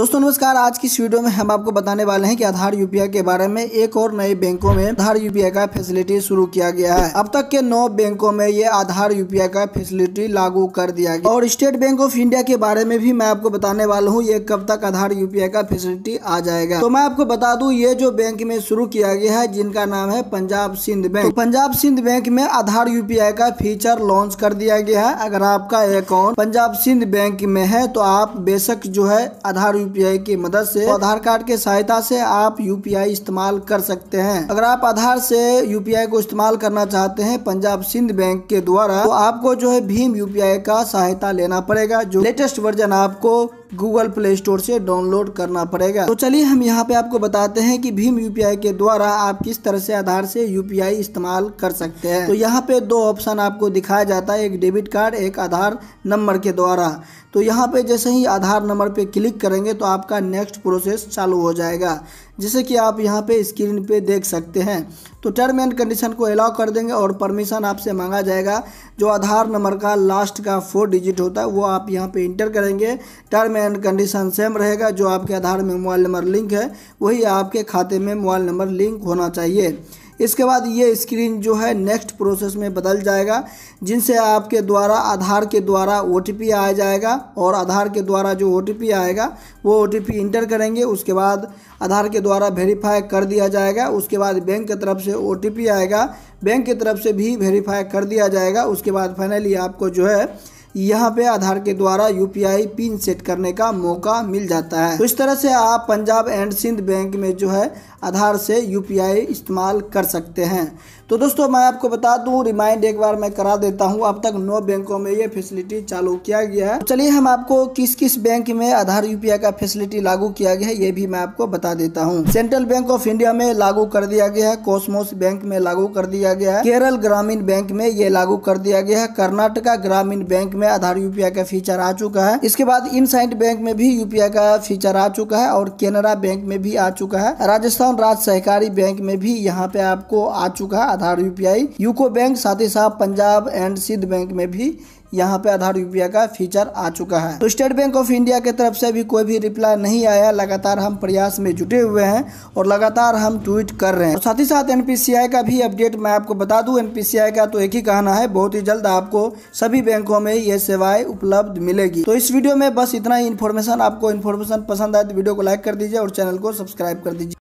दोस्तों नमस्कार आज की इस वीडियो में हम आपको बताने वाले हैं कि आधार यूपीआई के बारे में एक और नए बैंकों में आधार यूपीआई का फैसिलिटी शुरू किया गया है अब तक के नौ बैंकों में ये आधार यूपीआई का फैसिलिटी लागू कर दिया गया और स्टेट बैंक ऑफ इंडिया के बारे में भी मैं आपको बताने वाला हूँ ये कब तक आधार यूपीआई का फैसिलिटी आ जाएगा तो मैं आपको बता दू ये जो बैंक में शुरू किया गया है जिनका नाम है पंजाब सिंध बैंक तो पंजाब सिंध बैंक में आधार यूपीआई का फीचर लॉन्च कर दिया गया है अगर आपका अकाउंट पंजाब सिंध बैंक में है तो आप बेशक जो है आधार यूपीआई की मदद से तो आधार कार्ड के सहायता से आप यूपीआई इस्तेमाल कर सकते हैं अगर आप आधार से यूपीआई को इस्तेमाल करना चाहते हैं पंजाब सिंध बैंक के द्वारा तो आपको जो है भीम यूपीआई का सहायता लेना पड़ेगा जो लेटेस्ट वर्जन आपको गूगल प्ले स्टोर से डाउनलोड करना पड़ेगा तो चलिए हम यहाँ पे आपको बताते हैं कि भीम यू के द्वारा आप किस तरह से आधार से यू इस्तेमाल कर सकते हैं तो यहाँ पे दो ऑप्शन आपको दिखाया जाता है एक डेबिट कार्ड एक आधार नंबर के द्वारा तो यहाँ पे जैसे ही आधार नंबर पे क्लिक करेंगे तो आपका नेक्स्ट प्रोसेस चालू हो जाएगा जैसे कि आप यहाँ पे स्क्रीन पे देख सकते हैं तो टर्म एंड कंडीशन को अलाउ कर देंगे और परमिशन आपसे मांगा जाएगा जो आधार नंबर का लास्ट का फोर डिजिट होता है वो आप यहाँ पे इंटर करेंगे टर्म एंड कंडीशन सेम रहेगा जो आपके आधार में मोबाइल नंबर लिंक है वही आपके खाते में मोबाइल नंबर लिंक होना चाहिए इसके बाद ये स्क्रीन जो है नेक्स्ट प्रोसेस में बदल जाएगा जिनसे आपके द्वारा आधार के द्वारा ओ आ जाएगा और आधार के द्वारा जो ओ आएगा वो ओ इंटर करेंगे उसके बाद आधार के द्वारा वेरीफाई कर दिया जाएगा उसके बाद बैंक की तरफ से ओ आएगा बैंक की तरफ से भी वेरीफाई कर दिया जाएगा उसके बाद फाइनली आपको जो है यहाँ पे आधार के द्वारा आई पिन सेट करने का मौका मिल जाता है तो इस तरह से आप पंजाब एंड सिंध बैंक में जो है आधार से यू इस्तेमाल कर सकते हैं तो दोस्तों मैं आपको बता दूं रिमाइंड एक बार मैं करा देता हूं अब तक नौ बैंकों में ये फैसिलिटी चालू किया गया है तो चलिए हम आपको किस किस बैंक में आधार यूपीआई का फैसिलिटी लागू किया गया है ये भी मैं आपको बता देता हूँ सेंट्रल बैंक ऑफ इंडिया में लागू कर दिया गया है कोसमोस बैंक में लागू कर दिया गया है केरल ग्रामीण बैंक में ये लागू कर दिया गया है कर्नाटका ग्रामीण बैंक में आधार यूपीआई का फीचर आ चुका है इसके बाद इन बैंक में भी यूपीआई का फीचर आ चुका है और केनरा बैंक में भी आ चुका है राजस्थान राजस्थान राज्य सहकारी बैंक में भी यहाँ पे आपको आ चुका है आधार यूपीआई यूको बैंक साथ ही साथ पंजाब एंड सिद्ध बैंक में भी यहाँ पे आधार यूपीआई का फीचर आ चुका है तो स्टेट बैंक ऑफ इंडिया के तरफ से भी कोई भी रिप्लाई नहीं आया लगातार हम प्रयास में जुटे हुए हैं और लगातार हम ट्वीट कर रहे हैं तो साथ ही साथ एनपीसीआई का भी अपडेट मैं आपको बता दूं एनपीसीआई का तो एक ही कहना है बहुत ही जल्द आपको सभी बैंकों में ये सेवाएं उपलब्ध मिलेगी तो इस वीडियो में बस इतना ही इन्फॉर्मेशन आपको इन्फॉर्मेशन पसंद आए तो वीडियो को लाइक कर दीजिए और चैनल को सब्सक्राइब कर दीजिए